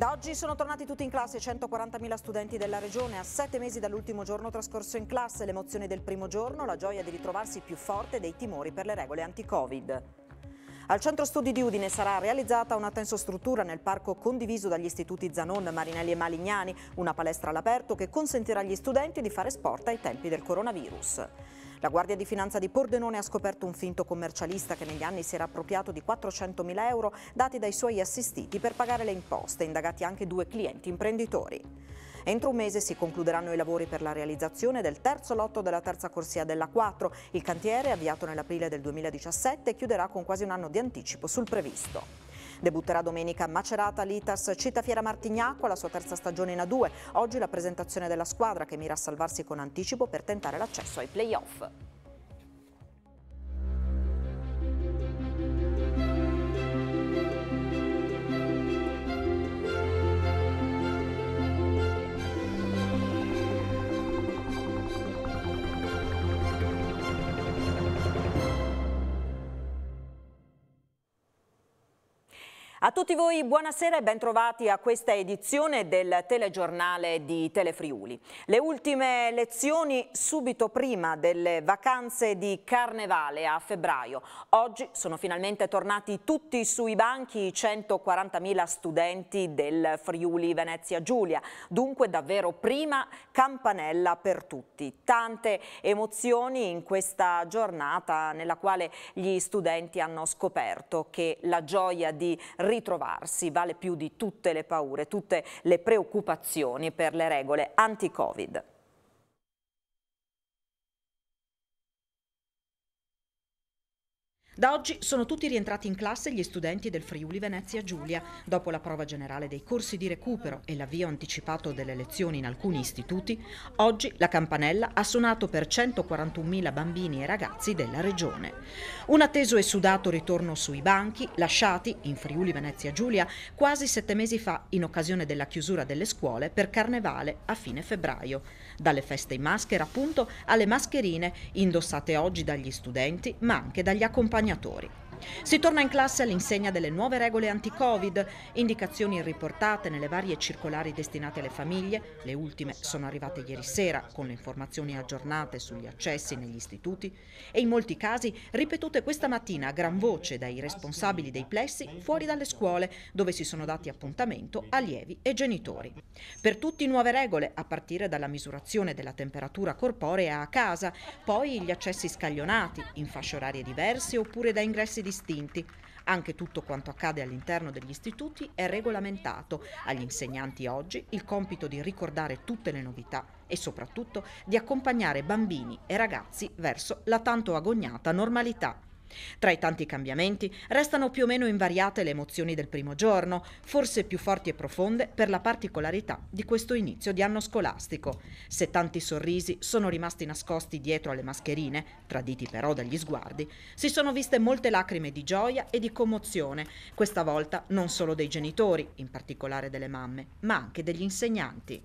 Da oggi sono tornati tutti in classe 140.000 studenti della regione. A sette mesi dall'ultimo giorno trascorso in classe, l'emozione del primo giorno, la gioia di ritrovarsi più forte dei timori per le regole anti-Covid. Al centro studi di Udine sarà realizzata una tensostruttura nel parco condiviso dagli istituti Zanon, Marinelli e Malignani, una palestra all'aperto che consentirà agli studenti di fare sport ai tempi del coronavirus. La Guardia di Finanza di Pordenone ha scoperto un finto commercialista che negli anni si era appropriato di 400.000 euro dati dai suoi assistiti per pagare le imposte, indagati anche due clienti imprenditori. Entro un mese si concluderanno i lavori per la realizzazione del terzo lotto della terza corsia della 4. Il cantiere, avviato nell'aprile del 2017, chiuderà con quasi un anno di anticipo sul previsto. Debutterà domenica a Macerata l'Itas Città Fiera Martignacqua, la sua terza stagione in A2. Oggi la presentazione della squadra che mira a salvarsi con anticipo per tentare l'accesso ai playoff. A tutti voi buonasera e bentrovati a questa edizione del telegiornale di Telefriuli. Le ultime lezioni subito prima delle vacanze di Carnevale a febbraio. Oggi sono finalmente tornati tutti sui banchi i 140.000 studenti del Friuli Venezia Giulia. Dunque davvero prima campanella per tutti. Tante emozioni in questa giornata nella quale gli studenti hanno scoperto che la gioia di ritornare ritrovarsi vale più di tutte le paure, tutte le preoccupazioni per le regole anti-Covid. Da oggi sono tutti rientrati in classe gli studenti del Friuli Venezia Giulia. Dopo la prova generale dei corsi di recupero e l'avvio anticipato delle lezioni in alcuni istituti, oggi la campanella ha suonato per 141.000 bambini e ragazzi della regione. Un atteso e sudato ritorno sui banchi, lasciati in Friuli Venezia Giulia quasi sette mesi fa in occasione della chiusura delle scuole per carnevale a fine febbraio. Dalle feste in maschera, appunto, alle mascherine indossate oggi dagli studenti, ma anche dagli accompagnanti accompagnatori. Si torna in classe all'insegna delle nuove regole anti-Covid, indicazioni riportate nelle varie circolari destinate alle famiglie, le ultime sono arrivate ieri sera con le informazioni aggiornate sugli accessi negli istituti e in molti casi ripetute questa mattina a gran voce dai responsabili dei plessi fuori dalle scuole dove si sono dati appuntamento allievi e genitori. Per tutti nuove regole a partire dalla misurazione della temperatura corporea a casa, poi gli accessi scaglionati in fasce orarie diverse oppure da ingressi di distinti. Anche tutto quanto accade all'interno degli istituti è regolamentato. Agli insegnanti oggi il compito di ricordare tutte le novità e soprattutto di accompagnare bambini e ragazzi verso la tanto agognata normalità. Tra i tanti cambiamenti restano più o meno invariate le emozioni del primo giorno, forse più forti e profonde per la particolarità di questo inizio di anno scolastico. Se tanti sorrisi sono rimasti nascosti dietro alle mascherine, traditi però dagli sguardi, si sono viste molte lacrime di gioia e di commozione, questa volta non solo dei genitori, in particolare delle mamme, ma anche degli insegnanti.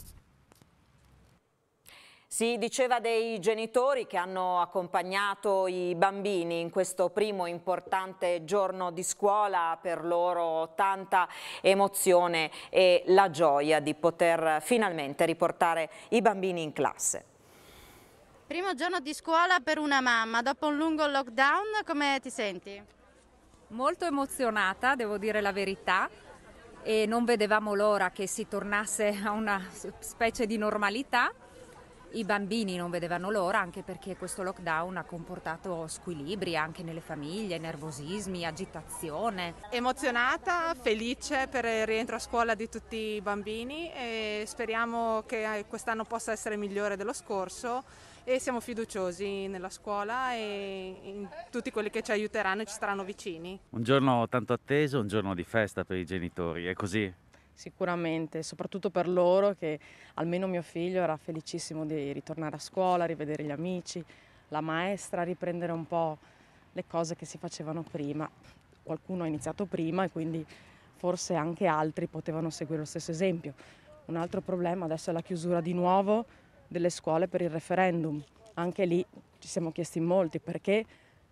Si diceva dei genitori che hanno accompagnato i bambini in questo primo importante giorno di scuola, per loro tanta emozione e la gioia di poter finalmente riportare i bambini in classe. Primo giorno di scuola per una mamma, dopo un lungo lockdown come ti senti? Molto emozionata, devo dire la verità, e non vedevamo l'ora che si tornasse a una specie di normalità i bambini non vedevano l'ora anche perché questo lockdown ha comportato squilibri anche nelle famiglie, nervosismi, agitazione. Emozionata, felice per il rientro a scuola di tutti i bambini e speriamo che eh, quest'anno possa essere migliore dello scorso e siamo fiduciosi nella scuola e in tutti quelli che ci aiuteranno e ci staranno vicini. Un giorno tanto atteso, un giorno di festa per i genitori, è così sicuramente, soprattutto per loro che almeno mio figlio era felicissimo di ritornare a scuola, rivedere gli amici, la maestra, riprendere un po' le cose che si facevano prima. Qualcuno ha iniziato prima e quindi forse anche altri potevano seguire lo stesso esempio. Un altro problema adesso è la chiusura di nuovo delle scuole per il referendum. Anche lì ci siamo chiesti in molti perché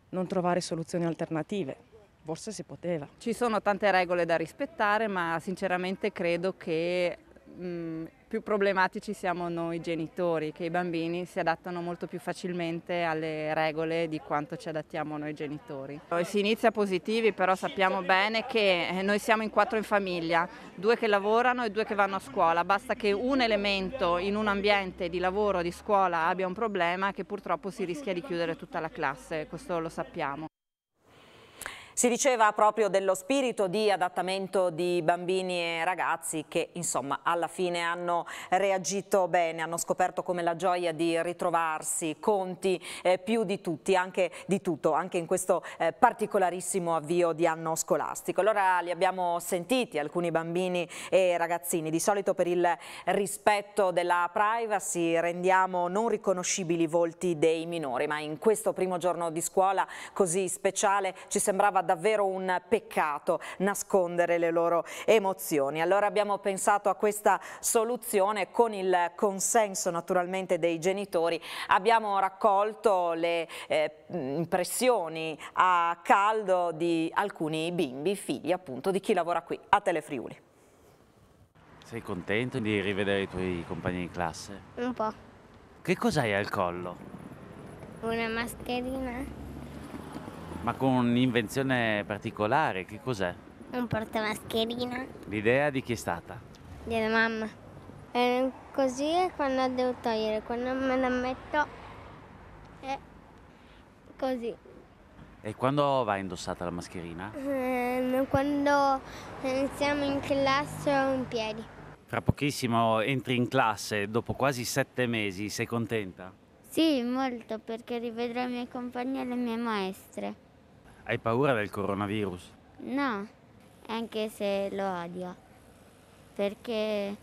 non trovare soluzioni alternative forse si poteva. Ci sono tante regole da rispettare, ma sinceramente credo che mh, più problematici siamo noi genitori, che i bambini si adattano molto più facilmente alle regole di quanto ci adattiamo noi genitori. Eh, si inizia positivi, però sappiamo bene che eh, noi siamo in quattro in famiglia, due che lavorano e due che vanno a scuola. Basta che un elemento in un ambiente di lavoro, di scuola abbia un problema che purtroppo si rischia di chiudere tutta la classe, questo lo sappiamo. Si diceva proprio dello spirito di adattamento di bambini e ragazzi che insomma alla fine hanno reagito bene, hanno scoperto come la gioia di ritrovarsi conti eh, più di tutti, anche di tutto, anche in questo eh, particolarissimo avvio di anno scolastico. Allora li abbiamo sentiti alcuni bambini e ragazzini, di solito per il rispetto della privacy rendiamo non riconoscibili i volti dei minori, ma in questo primo giorno di scuola così speciale ci sembrava davvero un peccato nascondere le loro emozioni. Allora abbiamo pensato a questa soluzione con il consenso naturalmente dei genitori. Abbiamo raccolto le eh, impressioni a caldo di alcuni bimbi, figli appunto di chi lavora qui a Telefriuli. Sei contento di rivedere i tuoi compagni di classe? Un po'. Che cos'hai al collo? Una mascherina. Ma con un'invenzione particolare, che cos'è? Un portamascherina. L'idea di chi è stata? Della mamma. Eh, così è quando la devo togliere, quando me la metto è così. E quando va indossata la mascherina? Eh, quando siamo in classe o in piedi. Fra pochissimo entri in classe, dopo quasi sette mesi, sei contenta? Sì, molto, perché rivedrò i miei compagni e le mie maestre. Hai paura del coronavirus? No, anche se lo odio, perché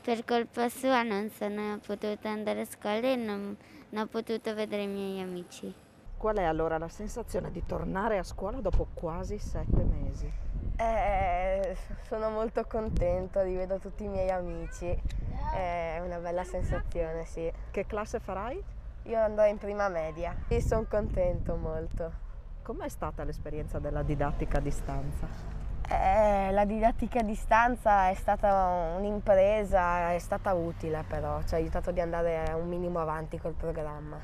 per colpa sua non sono potuta andare a scuola e non, non ho potuto vedere i miei amici. Qual è allora la sensazione di tornare a scuola dopo quasi sette mesi? Eh, sono molto contenta, contento, rivedo tutti i miei amici, è una bella sensazione, sì. Che classe farai? Io andrò in prima media e sono contento molto. Com'è stata l'esperienza della didattica a distanza? Eh, la didattica a distanza è stata un'impresa, è stata utile però, ci ha aiutato di andare un minimo avanti col programma.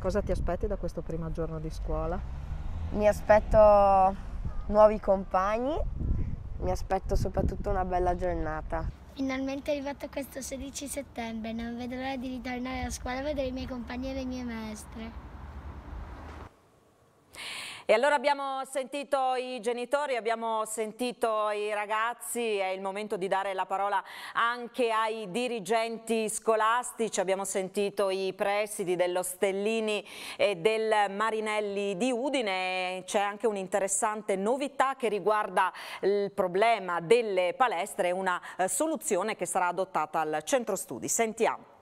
Cosa ti aspetti da questo primo giorno di scuola? Mi aspetto nuovi compagni, mi aspetto soprattutto una bella giornata. Finalmente è arrivato questo 16 settembre, non vedo l'ora di ritornare a scuola e vedere i miei compagni e le mie maestre. E allora abbiamo sentito i genitori, abbiamo sentito i ragazzi, è il momento di dare la parola anche ai dirigenti scolastici, abbiamo sentito i presidi dello Stellini e del Marinelli di Udine, c'è anche un'interessante novità che riguarda il problema delle palestre, una eh, soluzione che sarà adottata al centro studi. Sentiamo.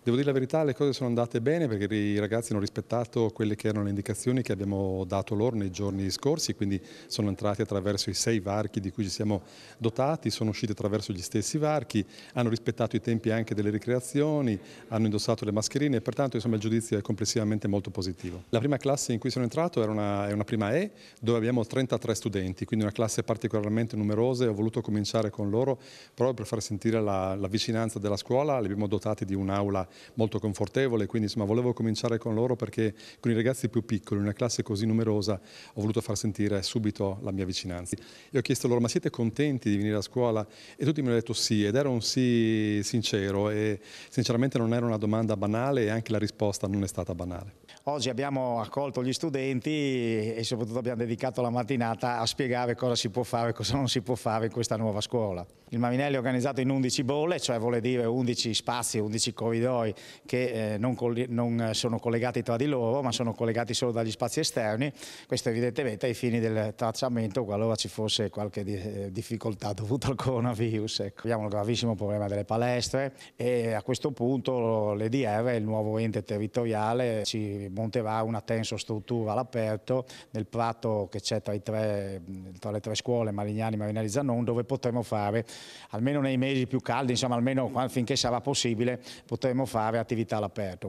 Devo dire la verità, le cose sono andate bene perché i ragazzi hanno rispettato quelle che erano le indicazioni che abbiamo dato loro nei giorni scorsi, quindi sono entrati attraverso i sei varchi di cui ci siamo dotati, sono usciti attraverso gli stessi varchi, hanno rispettato i tempi anche delle ricreazioni, hanno indossato le mascherine e pertanto insomma, il giudizio è complessivamente molto positivo. La prima classe in cui sono entrato era una, è una prima E dove abbiamo 33 studenti, quindi una classe particolarmente numerosa e ho voluto cominciare con loro proprio per far sentire la, la vicinanza della scuola, li abbiamo dotati di un'aula molto confortevole, quindi insomma volevo cominciare con loro perché con i ragazzi più piccoli, in una classe così numerosa, ho voluto far sentire subito la mia vicinanza. E ho chiesto loro, ma siete contenti di venire a scuola? E tutti mi hanno detto sì, ed era un sì sincero e sinceramente non era una domanda banale e anche la risposta non è stata banale. Oggi abbiamo accolto gli studenti e soprattutto abbiamo dedicato la mattinata a spiegare cosa si può fare e cosa non si può fare in questa nuova scuola il Mavinelli è organizzato in 11 bolle, cioè vuole dire 11 spazi, 11 corridoi che eh, non, non, sono collegati tra di loro ma sono collegati solo dagli spazi esterni, questo evidentemente ai fini del tracciamento qualora ci fosse qualche di eh, difficoltà dovuta al coronavirus. Ecco. Abbiamo il gravissimo problema delle palestre e a questo punto l'EDR, il nuovo ente territoriale, ci monterà una tenso struttura all'aperto nel prato che c'è tra, tra le tre scuole Malignani, Marinelli, Zanon dove potremo fare almeno nei mesi più caldi, insomma almeno finché sarà possibile, potremo fare attività all'aperto.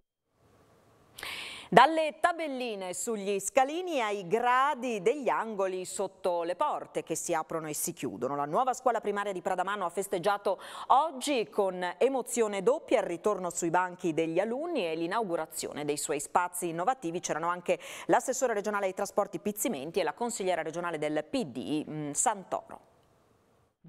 Dalle tabelline sugli scalini ai gradi degli angoli sotto le porte che si aprono e si chiudono. La nuova scuola primaria di Pradamano ha festeggiato oggi con emozione doppia il ritorno sui banchi degli alunni e l'inaugurazione dei suoi spazi innovativi. C'erano anche l'assessore regionale ai trasporti Pizzimenti e la consigliera regionale del PD mm, Santoro.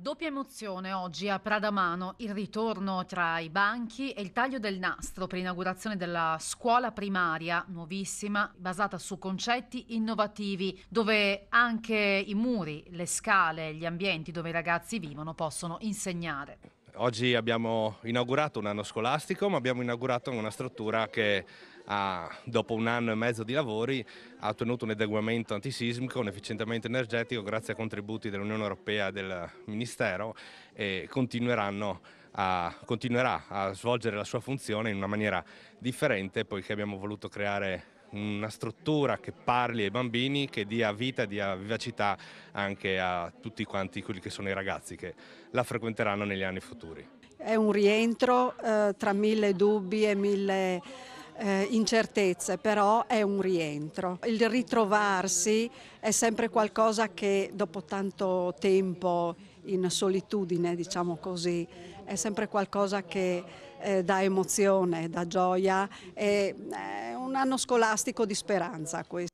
Doppia emozione oggi a Pradamano, il ritorno tra i banchi e il taglio del nastro per l'inaugurazione della scuola primaria nuovissima, basata su concetti innovativi, dove anche i muri, le scale, gli ambienti dove i ragazzi vivono possono insegnare. Oggi abbiamo inaugurato un anno scolastico, ma abbiamo inaugurato una struttura che ha, dopo un anno e mezzo di lavori ha ottenuto un adeguamento antisismico, un efficientamento energetico grazie a contributi dell'Unione Europea e del Ministero e a, continuerà a svolgere la sua funzione in una maniera differente poiché abbiamo voluto creare una struttura che parli ai bambini, che dia vita, dia vivacità anche a tutti quanti quelli che sono i ragazzi che la frequenteranno negli anni futuri. È un rientro eh, tra mille dubbi e mille eh, incertezze, però è un rientro. Il ritrovarsi è sempre qualcosa che dopo tanto tempo in solitudine, diciamo così, è sempre qualcosa che eh, dà emozione, da gioia, è, è eh, un anno scolastico di speranza questo.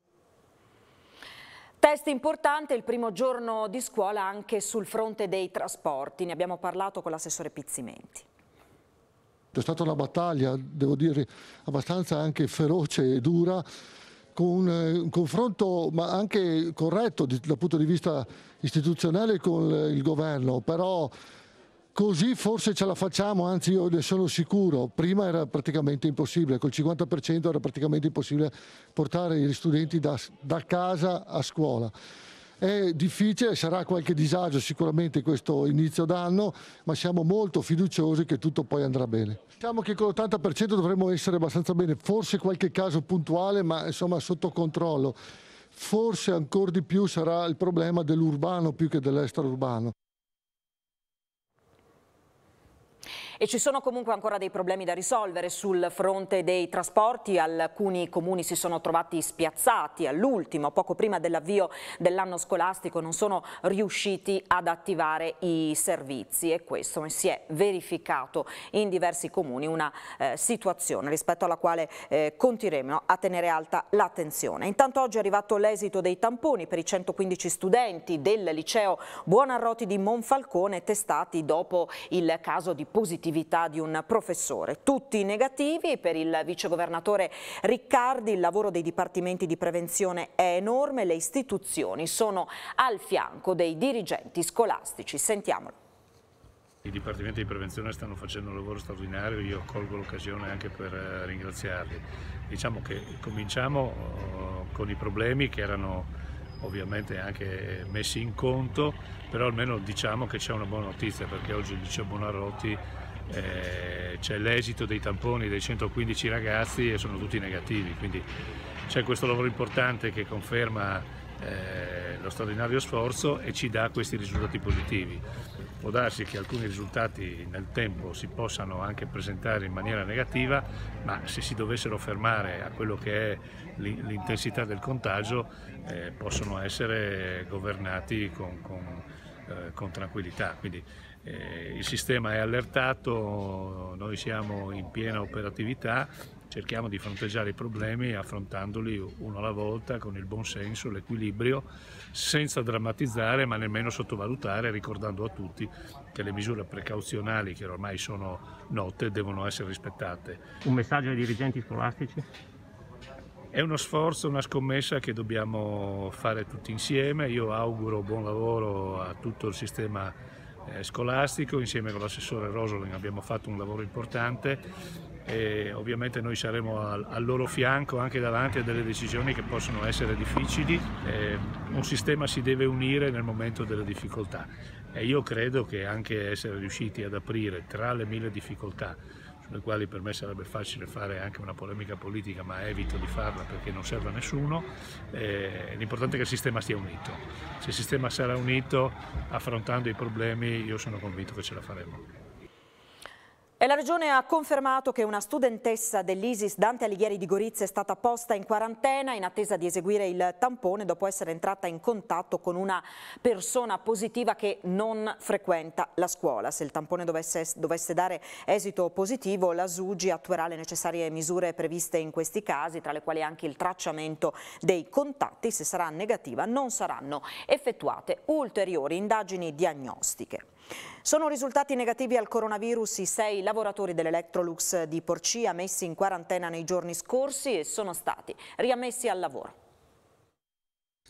Test importante, il primo giorno di scuola anche sul fronte dei trasporti, ne abbiamo parlato con l'assessore Pizzimenti. È stata una battaglia, devo dire, abbastanza anche feroce e dura, con eh, un confronto ma anche corretto dal punto di vista istituzionale con il governo, però Così forse ce la facciamo, anzi io ne sono sicuro, prima era praticamente impossibile, col 50% era praticamente impossibile portare gli studenti da, da casa a scuola. È difficile, sarà qualche disagio sicuramente questo inizio d'anno, ma siamo molto fiduciosi che tutto poi andrà bene. Diciamo che con l'80% dovremmo essere abbastanza bene, forse qualche caso puntuale, ma insomma sotto controllo. Forse ancora di più sarà il problema dell'urbano più che dell'estraurbano. E ci sono comunque ancora dei problemi da risolvere sul fronte dei trasporti. Alcuni comuni si sono trovati spiazzati all'ultimo, poco prima dell'avvio dell'anno scolastico, non sono riusciti ad attivare i servizi e questo si è verificato in diversi comuni, una eh, situazione rispetto alla quale eh, continueremo a tenere alta l'attenzione. Intanto oggi è arrivato l'esito dei tamponi per i 115 studenti del liceo Buonarroti di Monfalcone testati dopo il caso di positività positività di un professore. Tutti negativi per il vicegovernatore Riccardi, il lavoro dei dipartimenti di prevenzione è enorme, le istituzioni sono al fianco dei dirigenti scolastici. Sentiamolo. I dipartimenti di prevenzione stanno facendo un lavoro straordinario, io colgo l'occasione anche per eh, ringraziarli. Diciamo che cominciamo eh, con i problemi che erano ovviamente anche messi in conto, però almeno diciamo che c'è una buona notizia perché oggi il liceo Bonarotti eh, c'è l'esito dei tamponi dei 115 ragazzi e sono tutti negativi, quindi c'è questo lavoro importante che conferma eh, lo straordinario sforzo e ci dà questi risultati positivi. Può darsi che alcuni risultati nel tempo si possano anche presentare in maniera negativa, ma se si dovessero fermare a quello che è l'intensità del contagio eh, possono essere governati con, con, eh, con tranquillità. Quindi, eh, il sistema è allertato, noi siamo in piena operatività, cerchiamo di fronteggiare i problemi affrontandoli uno alla volta con il buon senso, l'equilibrio, senza drammatizzare ma nemmeno sottovalutare, ricordando a tutti che le misure precauzionali che ormai sono note devono essere rispettate. Un messaggio ai dirigenti scolastici? È uno sforzo, una scommessa che dobbiamo fare tutti insieme. Io auguro buon lavoro a tutto il sistema eh, scolastico, insieme con l'assessore Rosolin abbiamo fatto un lavoro importante e ovviamente noi saremo al, al, loro fianco anche davanti a delle decisioni che possono essere difficili. Eh, un sistema si deve unire nel momento delle difficoltà e io credo che anche essere riusciti ad aprire tra le mille difficoltà sulle quali per me sarebbe facile fare anche una polemica politica, ma evito di farla perché non serve a nessuno. Eh, l'importante è che il sistema stia unito. Se il sistema sarà unito affrontando i problemi, io sono convinto che ce la faremo. E la regione ha confermato che una studentessa dell'ISIS Dante Alighieri di Gorizia è stata posta in quarantena in attesa di eseguire il tampone dopo essere entrata in contatto con una persona positiva che non frequenta la scuola. Se il tampone dovesse, dovesse dare esito positivo, la SUGI attuerà le necessarie misure previste in questi casi, tra le quali anche il tracciamento dei contatti. Se sarà negativa non saranno effettuate ulteriori indagini diagnostiche. Sono risultati negativi al coronavirus i sei lavoratori dell'Electrolux di Porcia messi in quarantena nei giorni scorsi e sono stati riammessi al lavoro.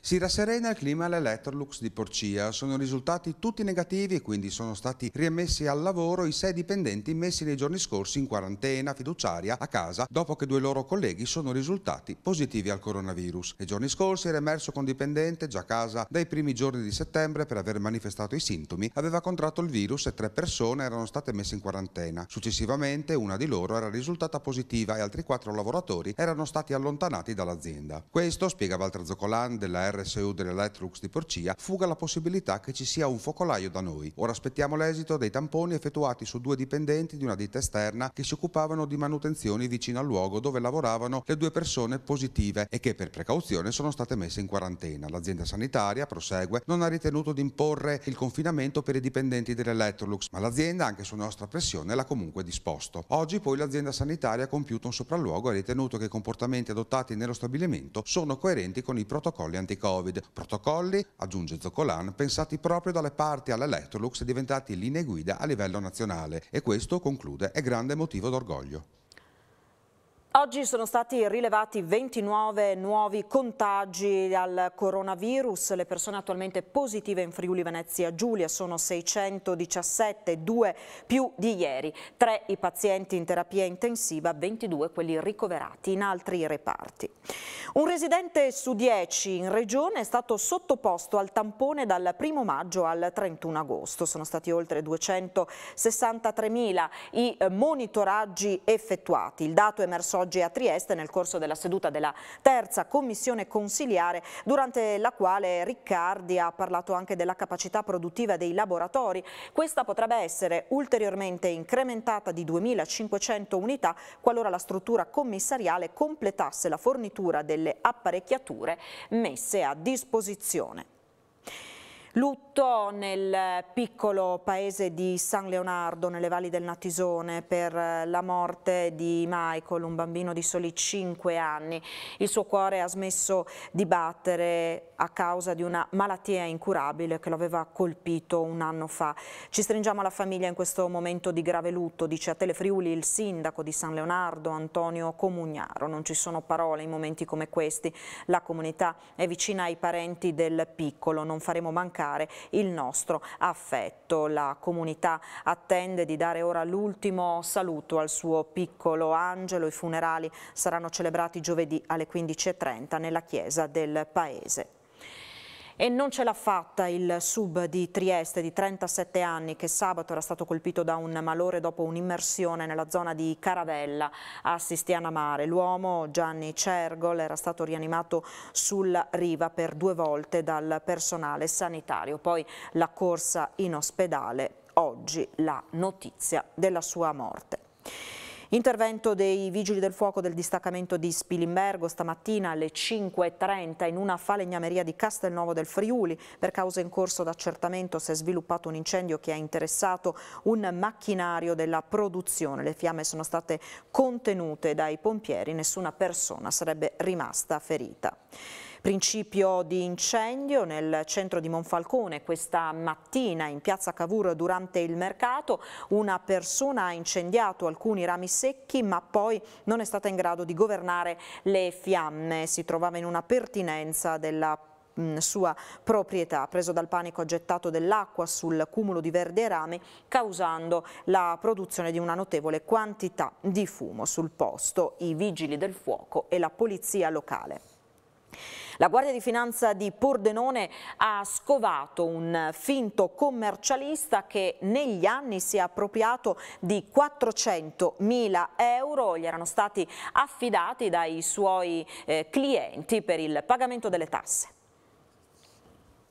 Si rasserena il clima all'Electrolux di Porcia. Sono risultati tutti negativi e quindi sono stati riammessi al lavoro i sei dipendenti messi nei giorni scorsi in quarantena fiduciaria a casa dopo che due loro colleghi sono risultati positivi al coronavirus. Nei giorni scorsi era emerso con dipendente già a casa dai primi giorni di settembre per aver manifestato i sintomi aveva contratto il virus e tre persone erano state messe in quarantena. Successivamente una di loro era risultata positiva e altri quattro lavoratori erano stati allontanati dall'azienda. Questo, spiega Walter Zoccolan della R RSU dell'Electrolux di Porcia, fuga la possibilità che ci sia un focolaio da noi. Ora aspettiamo l'esito dei tamponi effettuati su due dipendenti di una ditta esterna che si occupavano di manutenzioni vicino al luogo dove lavoravano le due persone positive e che per precauzione sono state messe in quarantena. L'azienda sanitaria, prosegue, non ha ritenuto di imporre il confinamento per i dipendenti dell'Electrolux, ma l'azienda anche su nostra pressione l'ha comunque disposto. Oggi poi l'azienda sanitaria ha compiuto un sopralluogo e ha ritenuto che i comportamenti adottati nello stabilimento sono coerenti con i protocolli anticorpi. Covid, protocolli, aggiunge Zoccolan, pensati proprio dalle parti all'Electrolux e diventati linee guida a livello nazionale e questo, conclude, è grande motivo d'orgoglio. Oggi sono stati rilevati 29 nuovi contagi al coronavirus, le persone attualmente positive in Friuli Venezia Giulia sono 617, 2 più di ieri, 3 i pazienti in terapia intensiva, 22 quelli ricoverati in altri reparti. Un residente su 10 in regione è stato sottoposto al tampone dal 1 maggio al 31 agosto, sono stati oltre 263.000 i monitoraggi effettuati, il dato è emerso oggi oggi a Trieste nel corso della seduta della terza commissione consiliare durante la quale Riccardi ha parlato anche della capacità produttiva dei laboratori. Questa potrebbe essere ulteriormente incrementata di 2.500 unità qualora la struttura commissariale completasse la fornitura delle apparecchiature messe a disposizione. Lutto nel piccolo paese di San Leonardo, nelle valli del Natisone, per eh, la morte di Michael, un bambino di soli 5 anni. Il suo cuore ha smesso di battere a causa di una malattia incurabile che lo aveva colpito un anno fa. Ci stringiamo alla famiglia in questo momento di grave lutto, dice a Telefriuli il sindaco di San Leonardo, Antonio Comugnaro. Non ci sono parole in momenti come questi. La comunità è vicina ai parenti del piccolo, non faremo mancare manifestare il nostro affetto. La comunità attende di dare ora l'ultimo saluto al suo piccolo angelo. I funerali saranno celebrati giovedì alle 15.30 nella chiesa del paese. E non ce l'ha fatta il sub di Trieste di 37 anni che sabato era stato colpito da un malore dopo un'immersione nella zona di Caravella a Sistiana Mare. L'uomo Gianni Cergol era stato rianimato sulla riva per due volte dal personale sanitario. Poi la corsa in ospedale, oggi la notizia della sua morte. Intervento dei vigili del fuoco del distaccamento di Spilimbergo stamattina alle 5.30 in una falegnameria di Castelnuovo del Friuli. Per causa in corso d'accertamento si è sviluppato un incendio che ha interessato un macchinario della produzione. Le fiamme sono state contenute dai pompieri, nessuna persona sarebbe rimasta ferita. Principio di incendio nel centro di Monfalcone questa mattina in piazza Cavour durante il mercato. Una persona ha incendiato alcuni rami secchi ma poi non è stata in grado di governare le fiamme. Si trovava in una pertinenza della mm, sua proprietà. Preso dal panico ha gettato dell'acqua sul cumulo di verde rame causando la produzione di una notevole quantità di fumo sul posto. I vigili del fuoco e la polizia locale. La Guardia di Finanza di Pordenone ha scovato un finto commercialista che negli anni si è appropriato di 400.000 euro, gli erano stati affidati dai suoi eh, clienti per il pagamento delle tasse.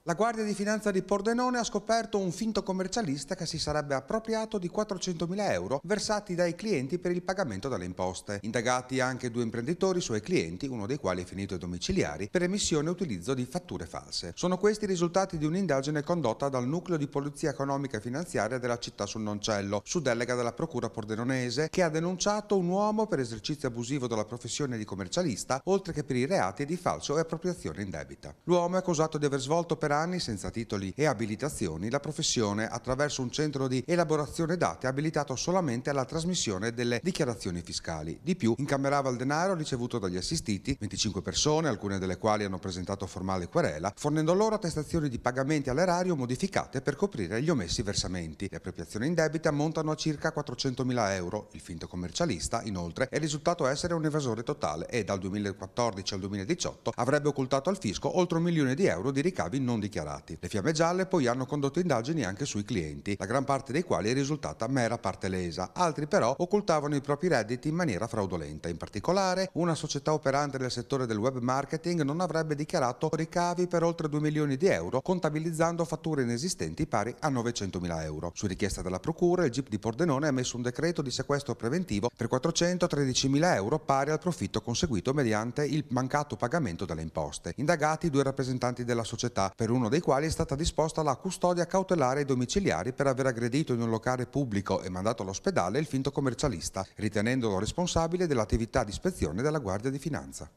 La Guardia di Finanza di Pordenone ha scoperto un finto commercialista che si sarebbe appropriato di 400.000 euro versati dai clienti per il pagamento delle imposte. Indagati anche due imprenditori suoi clienti, uno dei quali è finito ai domiciliari, per emissione e utilizzo di fatture false. Sono questi i risultati di un'indagine condotta dal Nucleo di Polizia Economica e Finanziaria della città sul Noncello, su delega della Procura pordenonese, che ha denunciato un uomo per esercizio abusivo della professione di commercialista, oltre che per i reati di falso e appropriazione in debita. L'uomo è accusato di aver svolto per anni senza titoli e abilitazioni la professione attraverso un centro di elaborazione dati abilitato solamente alla trasmissione delle dichiarazioni fiscali. Di più, incamerava il denaro ricevuto dagli assistiti, 25 persone, alcune delle quali hanno presentato formale querela, fornendo loro attestazioni di pagamenti all'erario modificate per coprire gli omessi versamenti. Le appropriazioni in debita montano a circa 400.000 euro. Il finto commercialista, inoltre, è risultato essere un evasore totale e dal 2014 al 2018 avrebbe occultato al fisco oltre un milione di euro di ricavi non dichiarati dichiarati. Le fiamme gialle poi hanno condotto indagini anche sui clienti, la gran parte dei quali è risultata mera parte lesa, altri però occultavano i propri redditi in maniera fraudolenta. In particolare, una società operante nel settore del web marketing non avrebbe dichiarato ricavi per oltre 2 milioni di euro, contabilizzando fatture inesistenti pari a 900 mila euro. Su richiesta della Procura, il GIP di Pordenone ha emesso un decreto di sequestro preventivo per 413 mila euro pari al profitto conseguito mediante il mancato pagamento delle imposte. Indagati due rappresentanti della società per un uno dei quali è stata disposta la custodia cautelare ai domiciliari per aver aggredito in un locale pubblico e mandato all'ospedale il finto commercialista, ritenendolo responsabile dell'attività di ispezione della Guardia di Finanza.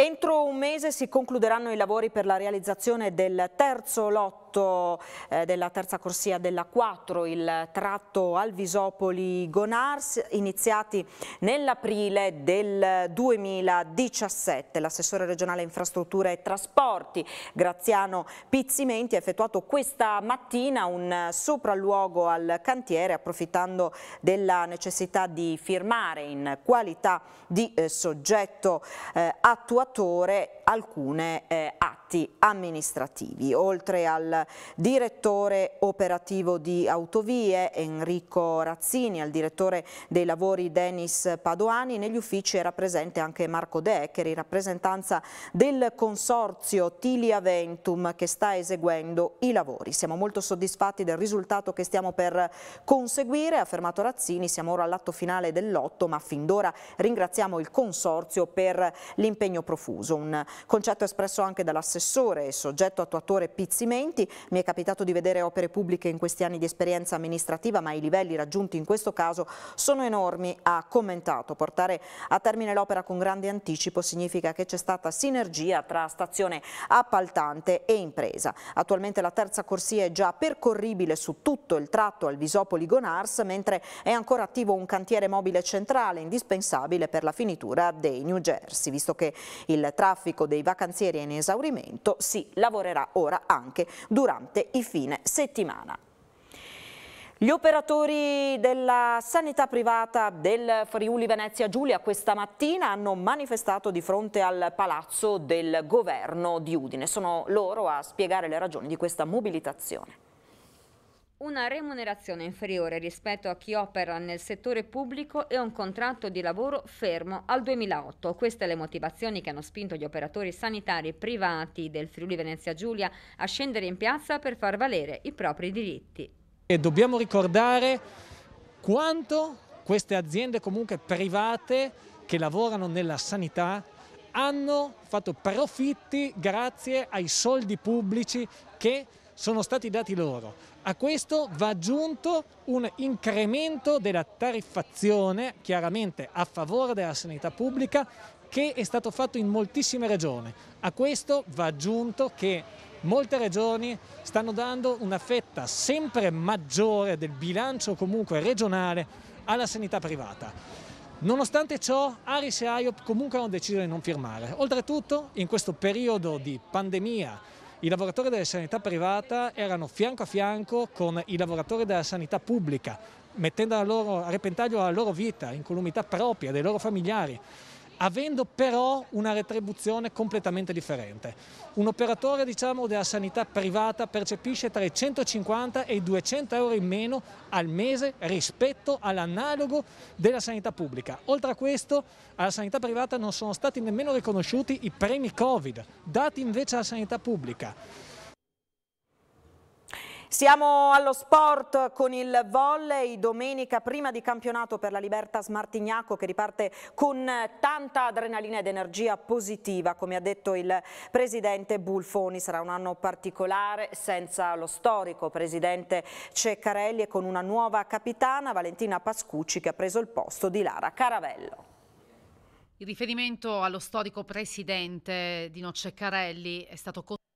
Entro un mese si concluderanno i lavori per la realizzazione del terzo lotto eh, della terza corsia della 4, il tratto Alvisopoli-Gonars, iniziati nell'aprile del 2017. L'assessore regionale infrastrutture e trasporti Graziano Pizzimenti ha effettuato questa mattina un sopralluogo al cantiere approfittando della necessità di firmare in qualità di eh, soggetto eh, attuativo autore alcune eh, acque atti amministrativi. Oltre al direttore operativo di Autovie, Enrico Razzini, al direttore dei lavori Denis Padoani, negli uffici era presente anche Marco Decker in rappresentanza del consorzio Tilia Ventum che sta eseguendo i lavori. Siamo molto soddisfatti del risultato che stiamo per conseguire, ha affermato Razzini, siamo ora all'atto finale dell'otto, ma fin d'ora ringraziamo il consorzio per l'impegno profuso, un concetto espresso anche dall'assessore assessore e soggetto attuatore Pizzimenti. Mi è capitato di vedere opere pubbliche in questi anni di esperienza amministrativa, ma i livelli raggiunti in questo caso sono enormi, ha commentato. Portare a termine l'opera con grande anticipo significa che c'è stata sinergia tra stazione appaltante e impresa. Attualmente la terza corsia è già percorribile su tutto il tratto al Visopoli-Gonars, mentre è ancora attivo un cantiere mobile centrale indispensabile per la finitura dei New Jersey, visto che il traffico dei vacanzieri è in esaurimento Parlamento. Si lavorerà ora anche durante i fine settimana. Gli operatori della sanità privata del Friuli Venezia Giulia questa mattina hanno manifestato di fronte al palazzo del governo di Udine. Sono loro a spiegare le ragioni di questa mobilitazione una remunerazione inferiore rispetto a chi opera nel settore pubblico e un contratto di lavoro fermo al 2008. Queste le motivazioni che hanno spinto gli operatori sanitari privati del Friuli Venezia Giulia a scendere in piazza per far valere i propri diritti. E dobbiamo ricordare quanto queste aziende comunque private che lavorano nella sanità hanno fatto profitti grazie ai soldi pubblici che sono stati dati loro. A questo va aggiunto un incremento della tariffazione, chiaramente a favore della sanità pubblica, che è stato fatto in moltissime regioni. A questo va aggiunto che molte regioni stanno dando una fetta sempre maggiore del bilancio comunque regionale alla sanità privata. Nonostante ciò, Aris e IOP comunque hanno deciso di non firmare. Oltretutto, in questo periodo di pandemia i lavoratori della sanità privata erano fianco a fianco con i lavoratori della sanità pubblica, mettendo a, loro, a repentaglio la loro vita, incolumità propria, dei loro familiari avendo però una retribuzione completamente differente. Un operatore diciamo, della sanità privata percepisce tra i 150 e i 200 euro in meno al mese rispetto all'analogo della sanità pubblica. Oltre a questo alla sanità privata non sono stati nemmeno riconosciuti i premi Covid, dati invece alla sanità pubblica. Siamo allo sport con il volley, domenica prima di campionato per la Libertà Smartignaco che riparte con tanta adrenalina ed energia positiva, come ha detto il presidente Bulfoni, sarà un anno particolare senza lo storico presidente Ceccarelli e con una nuova capitana Valentina Pascucci che ha preso il posto di Lara Caravello. Il riferimento allo storico presidente Dino Ceccarelli è stato costruito.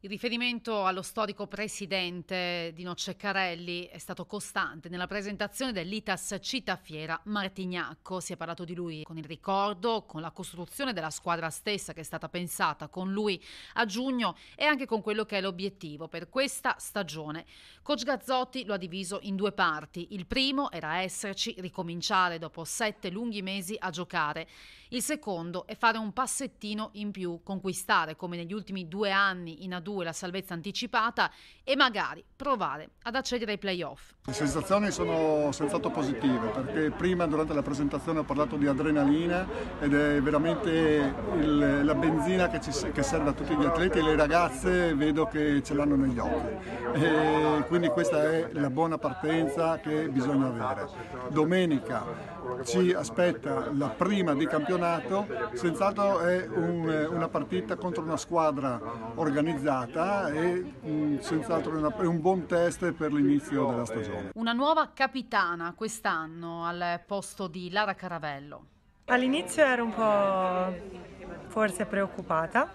Il riferimento allo storico presidente di Nocce è stato costante nella presentazione dell'Itas Città Fiera Martignacco. Si è parlato di lui con il ricordo, con la costruzione della squadra stessa che è stata pensata con lui a giugno e anche con quello che è l'obiettivo per questa stagione. Coach Gazzotti lo ha diviso in due parti. Il primo era esserci, ricominciare dopo sette lunghi mesi a giocare. Il secondo è fare un passettino in più, conquistare come negli ultimi due anni in adulto 2 la salvezza anticipata e magari provare ad accedere ai playoff. Le sensazioni sono senz'altro positive perché prima durante la presentazione ho parlato di adrenalina ed è veramente il, la benzina che, ci, che, serve a tutti gli atleti e le ragazze vedo che ce l'hanno negli occhi. E quindi questa è la buona partenza che bisogna avere. Domenica ci aspetta la prima di campionato, senz'altro è un, una partita contro una squadra organizzata serata e mh, mm, senz'altro è un buon test per l'inizio della stagione. Una nuova capitana quest'anno al posto di Lara Caravello. All'inizio ero un po' forse preoccupata,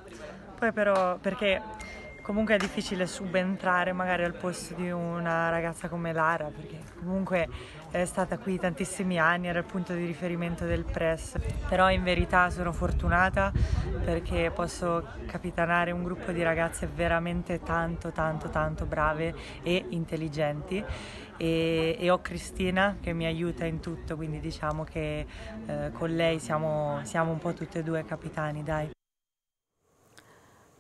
poi però perché comunque è difficile subentrare magari al posto di una ragazza come Lara perché comunque è stata qui tantissimi anni, era il punto di riferimento del press, però in verità sono fortunata perché posso capitanare un gruppo di ragazze veramente tanto tanto tanto brave e intelligenti e, e ho Cristina che mi aiuta in tutto, quindi diciamo che eh, con lei siamo, siamo un po' tutte e due capitani, dai.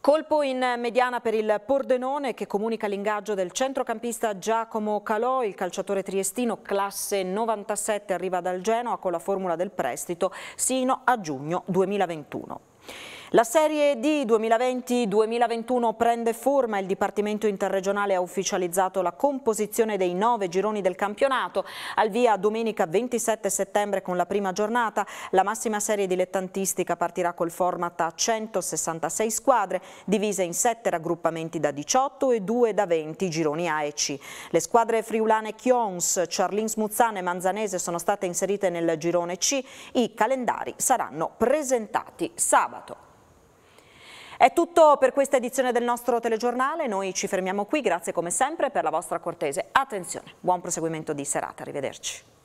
Colpo in mediana per il Pordenone che comunica l'ingaggio del centrocampista Giacomo Calò, il calciatore triestino classe 97 arriva dal Genoa con la formula del prestito sino a giugno 2021. La Serie D 2020-2021 prende forma, il Dipartimento interregionale ha ufficializzato la composizione dei nove gironi del campionato, al via domenica 27 settembre con la prima giornata, la massima serie dilettantistica partirà col format a 166 squadre, divise in sette raggruppamenti da 18 e due da 20 gironi A e C. Le squadre friulane Chions, Charlins Muzzane e Manzanese sono state inserite nel girone C, i calendari saranno presentati sabato. È tutto per questa edizione del nostro telegiornale, noi ci fermiamo qui, grazie come sempre per la vostra cortese attenzione. Buon proseguimento di serata, arrivederci.